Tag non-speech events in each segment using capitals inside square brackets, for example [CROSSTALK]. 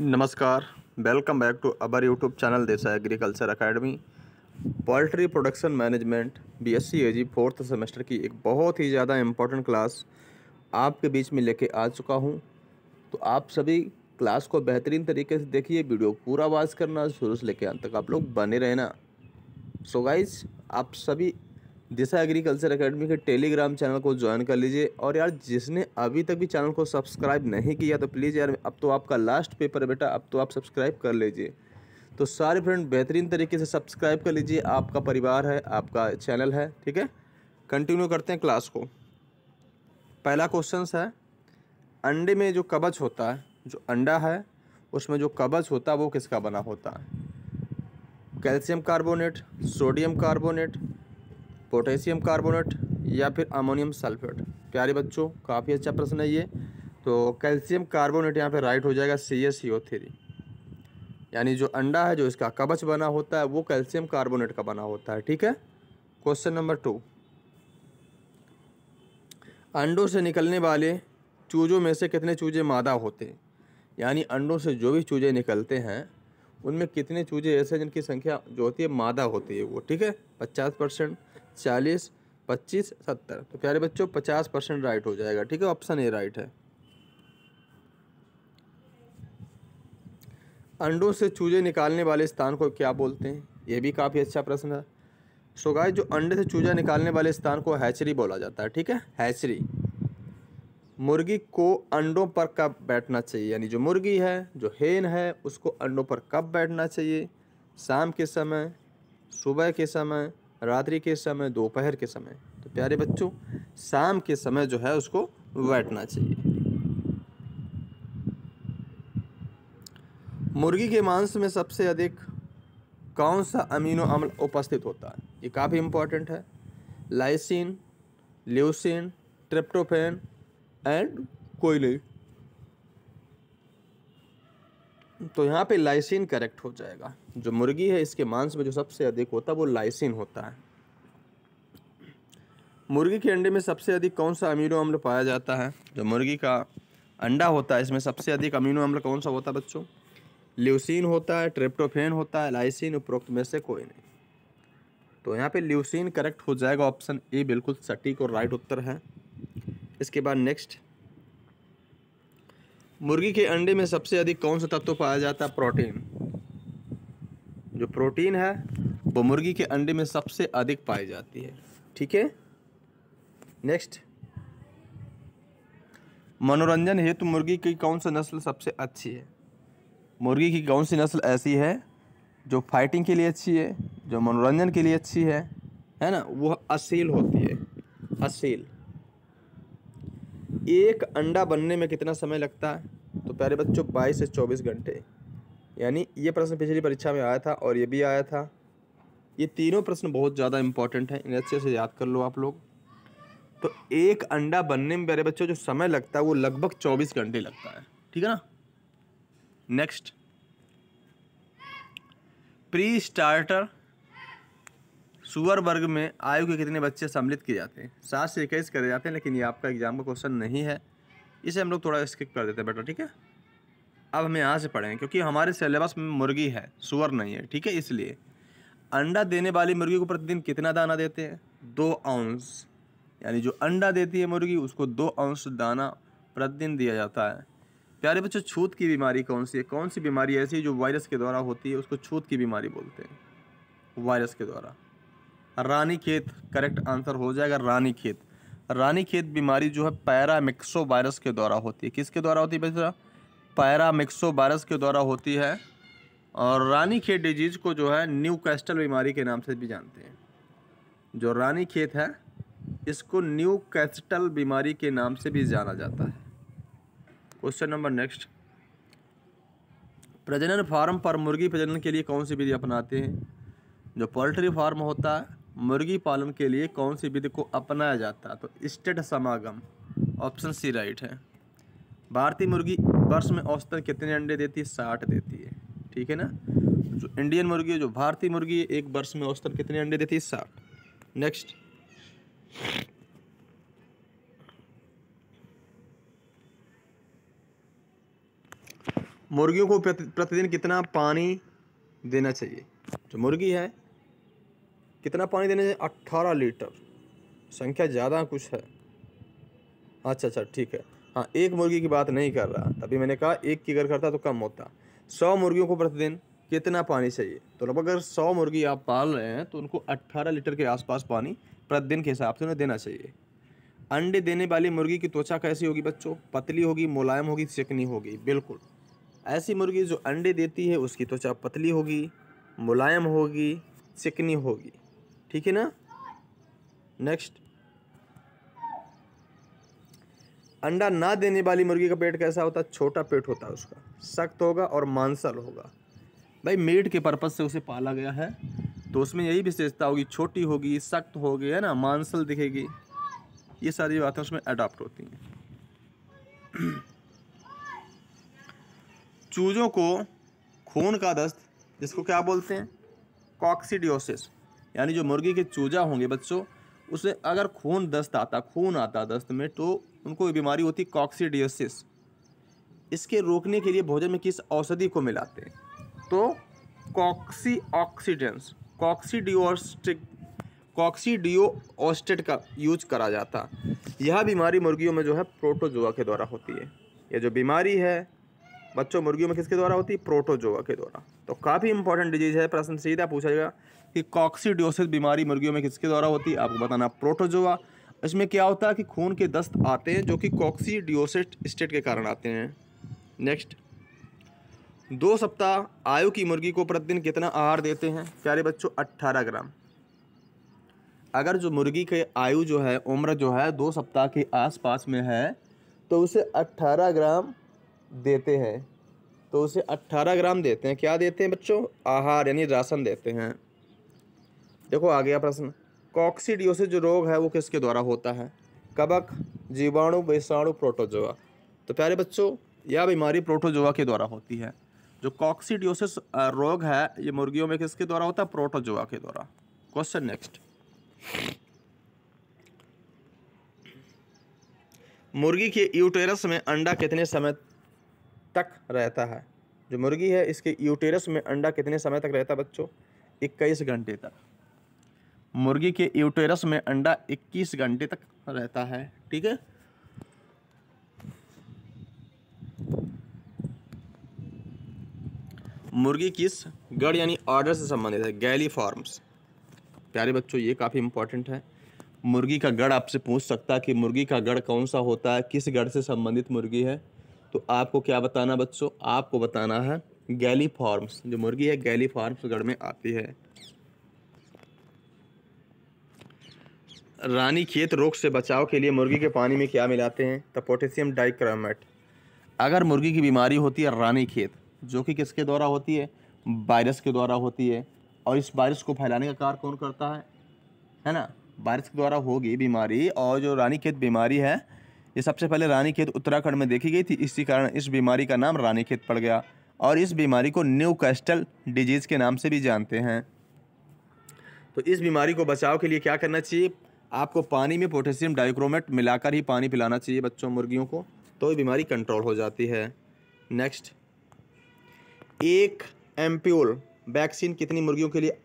नमस्कार welcome back to our YouTube channel Disha agriculture academy poultry production management B S C A G fourth semester की एक बहुत ही ज़्यादा important class आपके बीच में लेके आ चुका हूँ तो आप सभी क्लास को बेहतरीन तरीके से देखिए वीडियो पूरा वाज करना शुरू से लेके अंत तक आप लोग बने रहना सो so गाइज आप सभी दिशा एग्रीकल्चर अकेडमी के टेलीग्राम चैनल को ज्वाइन कर लीजिए और यार जिसने अभी तक भी चैनल को सब्सक्राइब नहीं किया तो प्लीज़ यार अब तो आपका लास्ट पेपर है बेटा अब तो आप सब्सक्राइब कर लीजिए तो सारे फ्रेंड बेहतरीन तरीके से सब्सक्राइब कर लीजिए आपका परिवार है आपका चैनल है ठीक है कंटिन्यू करते हैं क्लास को पहला क्वेश्चन है अंडे में जो कबच होता है जो अंडा है उसमें जो कबच होता है वो किसका बना होता है calcium carbonate sodium carbonate potassium carbonate या फिर अमोनियम सल्फेट प्यारे बच्चों काफ़ी अच्छा प्रश्न है ये तो कैल्शियम कार्बोनेट यहाँ पे राइट हो जाएगा C S C O three यानी जो अंडा है जो इसका कवच बना होता है वो कैल्शियम कार्बोनेट का बना होता है ठीक है क्वेश्चन नंबर टू अंडों से निकलने वाले चूजों में से कितने चूजे मादा होते हैं यानी अंडों से जो भी चूजे निकलते हैं उनमें कितने चूजे ऐसे जिनकी संख्या जो होती है मादा होती है वो ठीक है पचास परसेंट चालीस पच्चीस सत्तर तो प्यारे बच्चों पचास परसेंट राइट हो जाएगा ठीक है ऑप्शन ए राइट है अंडों से चूजे निकालने वाले स्थान को क्या बोलते हैं ये भी काफ़ी अच्छा प्रश्न है सो गाय जो अंडे से चूजा निकालने वाले स्थान को हैचरी बोला जाता है ठीक है हैचरी मुर्गी को अंडों पर कब बैठना चाहिए यानी जो मुर्गी है जो हेन है उसको अंडों पर कब बैठना चाहिए शाम के समय सुबह के समय रात्रि के समय दोपहर के समय तो प्यारे बच्चों शाम के समय जो है उसको बैठना चाहिए मुर्गी के मांस में सबसे अधिक कौन सा अमीनो अम्ल उपस्थित होता है ये काफ़ी इम्पोर्टेंट है lysine leucine tryptophan and choline तो यहाँ पे लाइसिन करेक्ट हो जाएगा जो मुर्गी है इसके मांस में जो सबसे अधिक होता है वो लाइसिन होता है मुर्गी के अंडे में सबसे अधिक कौन सा अमीनो अम्ल पाया जाता है जो मुर्गी का अंडा होता है इसमें सबसे अधिक अमीनो अम्ल कौन सा होता है बच्चों ल्यूसिन होता है ट्रिप्टोफेन होता है लाइसिन उपरोक्त में से कोई नहीं तो यहाँ पे ल्यूसिन करेक्ट हो जाएगा ऑप्शन ए बिल्कुल सटीक और राइट उत्तर है इसके बाद नेक्स्ट मुर्गी के अंडे में सबसे अधिक कौन सा तत्व पाया जाता है प्रोटीन जो प्रोटीन है वो मुर्गी के अंडे में सबसे अधिक पाई जाती है ठीक है नेक्स्ट मनोरंजन हेतु मुर्गी की कौन सी नस्ल सबसे अच्छी है मुर्गी की कौन सी नस्ल ऐसी है जो फाइटिंग के लिए अच्छी है जो मनोरंजन के लिए अच्छी है है ना वो असील होती है असील एक अंडा बनने में कितना समय लगता है तो प्यारे बच्चों बाईस से चौबीस घंटे यानी ये प्रश्न पिछली परीक्षा में आया था और ये भी आया था ये तीनों प्रश्न बहुत ज़्यादा इंपॉर्टेंट हैं इन्हें अच्छे से याद कर लो आप लोग तो एक अंडा बनने में प्यारे बच्चों जो समय लगता है वो लगभग चौबीस घंटे लगता है ठीक है ना नेक्स्ट प्री स्टार्टर सुअर वर्ग में आयु के कितने बच्चे सम्मिलित किए जाते हैं सात से इक्कीस करे जाते हैं लेकिन ये आपका एग्जाम का क्वेश्चन नहीं है इसे हम लोग थोड़ा स्किप कर देते हैं बेटा ठीक है अब हम यहाँ से पढ़ें क्योंकि हमारे सिलेबस में मुर्गी है सुअर नहीं है ठीक है इसलिए अंडा देने वाली मुर्गी को प्रतिदिन कितना दाना देते हैं दो औंस यानी जो अंडा देती है मुर्गी उसको दो औंस दाना प्रतिदिन दिया जाता है प्यारे बच्चों छूत की बीमारी कौन सी है कौन सी बीमारी ऐसी जो वायरस के द्वारा होती है उसको छूत की बीमारी बोलते हैं वायरस के द्वारा रानी खेत करेक्ट आंसर हो जाएगा रानी खेत रानी खेत बीमारी जो है पैरामिक्सो वायरस के द्वारा होती है किसके द्वारा होती है बेटा पैरामिक्सो वायरस के द्वारा होती है और रानी खेत डिजीज़ को जो है न्यू कैस्टल बीमारी के नाम से भी जानते हैं जो रानी खेत है इसको न्यू कैस्टल बीमारी के नाम से भी जाना जाता है क्वेश्चन नंबर नेक्स्ट प्रजनन फार्म पर मुर्गी प्रजनन के लिए कौन सी विधि अपनाते हैं जो पोल्ट्री फार्म होता है मुर्गी पालन के लिए कौन सी विधि को अपनाया जाता है तो स्टेट समागम ऑप्शन सी राइट है भारतीय मुर्गी वर्ष में औसतन कितने अंडे देती है साठ देती है ठीक है ना जो इंडियन मुर्गी जो भारतीय मुर्गी है एक वर्ष में औसतन कितने अंडे देती है साठ नेक्स्ट मुर्गियों को प्रतिदिन कितना पानी देना चाहिए जो मुर्गी है कितना पानी देने चाहिए अट्ठारह लीटर संख्या ज़्यादा कुछ है अच्छा अच्छा ठीक है हाँ एक मुर्गी की बात नहीं कर रहा तभी मैंने कहा एक की अगर करता तो कम होता सौ मुर्गियों को प्रतिदिन कितना पानी चाहिए तो लगभग अगर सौ मुर्गी आप पाल रहे हैं तो उनको अट्ठारह लीटर के आसपास पानी प्रतिदिन के हिसाब से उन्हें देना चाहिए अंडे देने वाली मुर्गी की त्वचा कैसी होगी बच्चों पतली होगी मुलायम होगी चिकनी होगी बिल्कुल ऐसी मुर्गी जो अंडे देती है उसकी त्वचा पतली होगी मुलायम होगी चिकनी होगी ठीक है ना नेक्स्ट अंडा ना देने वाली मुर्गी का पेट कैसा होता है छोटा पेट होता है उसका सख्त होगा और मांसल होगा भाई मीट के पर्पज़ से उसे पाला गया है तो उसमें यही विशेषता होगी छोटी होगी सख्त होगी है ना मांसल दिखेगी ये सारी बातें उसमें अडाप्ट होती हैं [CLEARS THROAT] चूजों को खून का दस्त जिसको क्या बोलते हैं कॉक्सीडियोसिस यानी जो मुर्गी के चूजा होंगे बच्चों उसे अगर खून दस्त आता खून आता दस्त में तो उनको बीमारी होती कॉक्सीडियोसिस इसके रोकने के लिए भोजन में किस औषधि को मिलाते हैं तो कॉक्सी ऑक्सीडेंस कॉक्सीडियोस्टिक कॉक्सीडियोस्टेट का यूज करा जाता यह बीमारी मुर्गियों में जो है प्रोटोजोआ के द्वारा होती है यह जो बीमारी है बच्चों मुर्गियों में किसके द्वारा होती है प्रोटोजोआ के द्वारा तो काफ़ी इंपॉर्टेंट डिजीज़ है प्रश्न सीधा पूछा जाएगा कि कॉक्सीडियोसिस बीमारी मुर्गियों में किसके द्वारा होती है आपको बताना प्रोटोजोआ इसमें क्या होता है कि खून के दस्त आते हैं जो कि कॉक्सीडियोसिट स्टेट के कारण आते हैं नेक्स्ट दो सप्ताह आयु की मुर्गी को प्रतिदिन कितना आहार देते हैं प्यारे बच्चों अट्ठारह ग्राम अगर जो मुर्गी के आयु जो है उम्र जो है दो सप्ताह के आसपास में है तो उसे अट्ठारह ग्राम देते हैं तो उसे 18 ग्राम देते हैं क्या देते हैं बच्चों आहार यानी राशन देते हैं देखो आ गया प्रश्न कॉक्सीडियोसिस जो रोग है वो किसके द्वारा होता है कबक जीवाणु विषाणु प्रोटोजोआ तो प्यारे बच्चों यह बीमारी प्रोटोजोआ के द्वारा होती है जो कॉक्सीडियोसिस रोग है ये मुर्गियों में किसके द्वारा होता है प्रोटोजोआ के द्वारा क्वेश्चन नेक्स्ट मुर्गी के यूटेरस में अंडा कितने समय तक रहता है जो मुर्गी है इसके यूटेरस में अंडा कितने समय तक रहता है बच्चों इक्कीस घंटे तक मुर्गी के यूटेरस में अंडा इक्कीस घंटे तक रहता है ठीक है मुर्गी किस गढ़ यानी ऑर्डर से संबंधित है गैली फॉर्म्स प्यारे बच्चों ये काफ़ी इंपॉर्टेंट है मुर्गी का गढ़ आपसे पूछ सकता है कि मुर्गी का गढ़ कौन सा होता है किस गढ़ से संबंधित मुर्गी है तो आपको क्या बताना बच्चों आपको बताना है गैली फार्म्स जो मुर्गी है गैली फार्म्स गढ़ में आती है रानी खेत रोग से बचाव के लिए मुर्गी के पानी में क्या मिलाते हैं तो पोटेशियम डाइक्रामेट अगर मुर्गी की बीमारी होती है रानी खेत जो कि किसके द्वारा होती है वायरस के द्वारा होती है और इस वायरस को फैलाने का कार्य कौन करता है है ना वायरस के द्वारा होगी बीमारी और जो रानी खेत बीमारी है ये सबसे पहले रानीखेत उत्तराखंड में देखी गई थी इसी कारण इस बीमारी का नाम रानीखेत पड़ गया और इस बीमारी को न्यू कैस्टल डिजीज़ के नाम से भी जानते हैं तो इस बीमारी को बचाव के लिए क्या करना चाहिए आपको पानी में पोटेशियम डाइक्रोमेट मिलाकर ही पानी पिलाना चाहिए बच्चों मुर्गियों को तो ये बीमारी कंट्रोल हो जाती है नेक्स्ट एक एम्प्यूल वैक्सीन कितनी मुर्गियों के लिए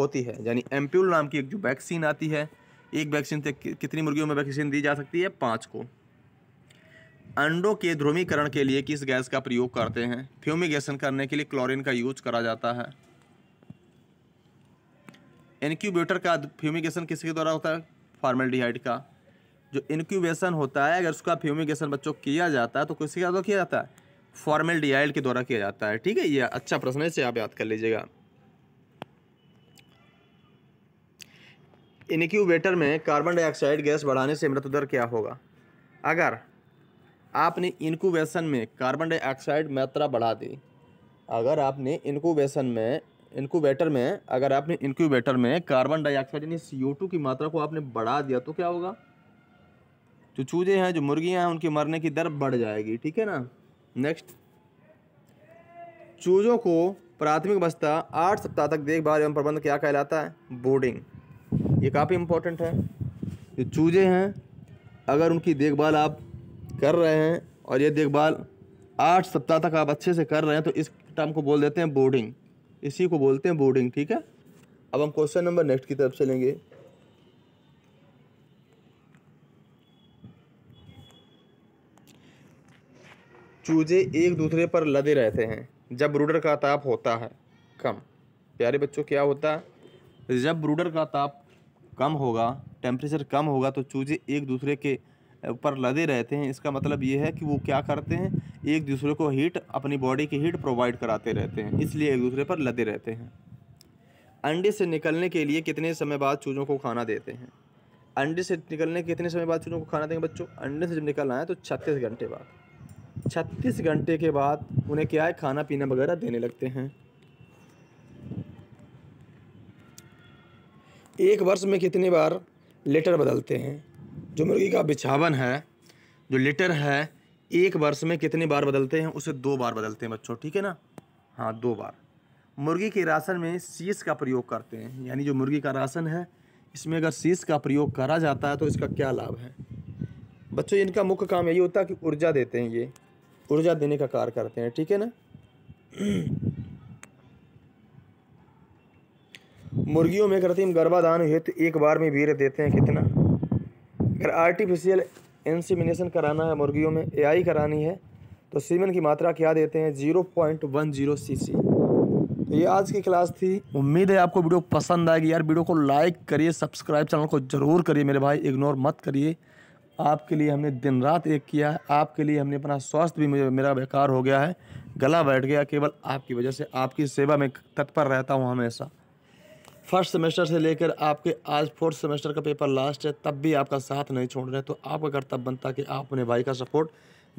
होती है यानी एम्प्यूल नाम की एक जो वैक्सीन आती है एक वैक्सीन कितनी मुर्गियों में वैक्सीन दी जा सकती है पाँच को अंडों के ध्रुवीकरण के लिए किस गैस का प्रयोग करते हैं फ्यूमिगेशन करने के लिए क्लोरीन का यूज करा जाता है इनक्यूबेटर का फ्यूमिगेशन किसके द्वारा होता है फार्मेलडिहाइड का जो इनक्यूबेशन होता है अगर उसका फ्यूमिगेशन बच्चों किया जाता है तो किसके द्वारा किया जाता है फॉर्मेल के द्वारा किया जाता है ठीक है यह अच्छा प्रश्न है इसे आप याद कर लीजिएगा इनक्यूबेटर में कार्बन डाइऑक्साइड गैस बढ़ाने से मृत्यु दर क्या होगा अगर आपने इनक्यूबेशन में कार्बन डाइऑक्साइड मात्रा बढ़ा दी अगर आपने इनक्यूबेशन में इनक्यूबेटर में अगर आपने इनक्यूबेटर में कार्बन डाइऑक्साइड यानी सी की मात्रा को आपने बढ़ा दिया तो क्या होगा जो चूजे हैं जो मुर्गियाँ हैं उनकी मरने की दर बढ़ जाएगी ठीक है ना नेक्स्ट चूजों को प्राथमिक अवस्था आठ सप्ताह तक देखभाल एवं प्रबंध क्या कहलाता है बोर्डिंग ये काफ़ी इम्पोर्टेंट है जो चूजे हैं अगर उनकी देखभाल आप कर रहे हैं और ये देखभाल आठ सप्ताह तक आप अच्छे से कर रहे हैं तो इस टर्म को बोल देते हैं बोर्डिंग इसी को बोलते हैं बोर्डिंग ठीक है अब हम क्वेश्चन नंबर नेक्स्ट की तरफ चलेंगे चूजे एक दूसरे पर लदे रहते हैं जब ब्रूडर का ताप होता है कम प्यारे बच्चों क्या होता है जब ब्रूडर का ताप कम होगा टेम्परेचर कम होगा तो चूजे एक दूसरे के ऊपर लदे रहते हैं इसका मतलब ये है कि वो क्या करते हैं एक दूसरे को हीट अपनी बॉडी की हीट प्रोवाइड कराते रहते हैं इसलिए एक दूसरे पर लदे रहते हैं अंडे से निकलने के लिए कितने समय बाद चूजों को खाना देते हैं अंडे से निकलने के कितने समय बाद चूजों को खाना देंगे बच्चों अंडे से जब निकलना है तो छत्तीस घंटे बाद छत्तीस घंटे के बाद उन्हें क्या है खाना पीना वगैरह देने लगते हैं एक वर्ष में कितनी बार लेटर बदलते हैं जो मुर्गी का बिछावन है जो लेटर है एक वर्ष में कितनी बार बदलते हैं उसे दो बार बदलते हैं बच्चों ठीक है ना हाँ दो बार मुर्गी के राशन में शीश का प्रयोग करते हैं यानी जो मुर्गी का राशन है इसमें अगर शीश का प्रयोग करा जाता है तो इसका क्या लाभ है बच्चों इनका मुख्य काम यही होता है कि ऊर्जा देते हैं ये ऊर्जा देने का कार्य करते हैं ठीक है ना मुर्गियों में कृत्रिम गर्भाधान हेतु एक बार में वीर देते हैं कितना अगर आर्टिफिशियल इंसिमिनेशन कराना है मुर्गियों में एआई करानी है तो सीमन की मात्रा क्या देते हैं zero point one zero C C तो ये आज की क्लास थी उम्मीद है आपको वीडियो पसंद आएगी यार वीडियो को लाइक करिए सब्सक्राइब चैनल को ज़रूर करिए मेरे भाई इग्नोर मत करिए आपके लिए हमने दिन रात एक किया है आपके लिए हमने अपना स्वास्थ्य भी मेरा बेकार हो गया है गला बैठ गया केवल आपकी वजह से आपकी सेवा में तत्पर रहता हूँ हमेशा फर्स्ट सेमेस्टर से लेकर आपके आज फोर्थ सेमेस्टर का पेपर लास्ट है तब भी आपका साथ नहीं छोड़ रहे तो आपका कर्तव्य बनता कि आप अपने भाई का सपोर्ट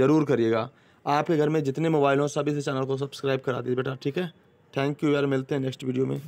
ज़रूर करिएगा आपके घर में जितने मोबाइल हों सभी से चैनल को सब्सक्राइब करा दीजिए बेटा ठीक है थैंक यू यार मिलते हैं नेक्स्ट वीडियो में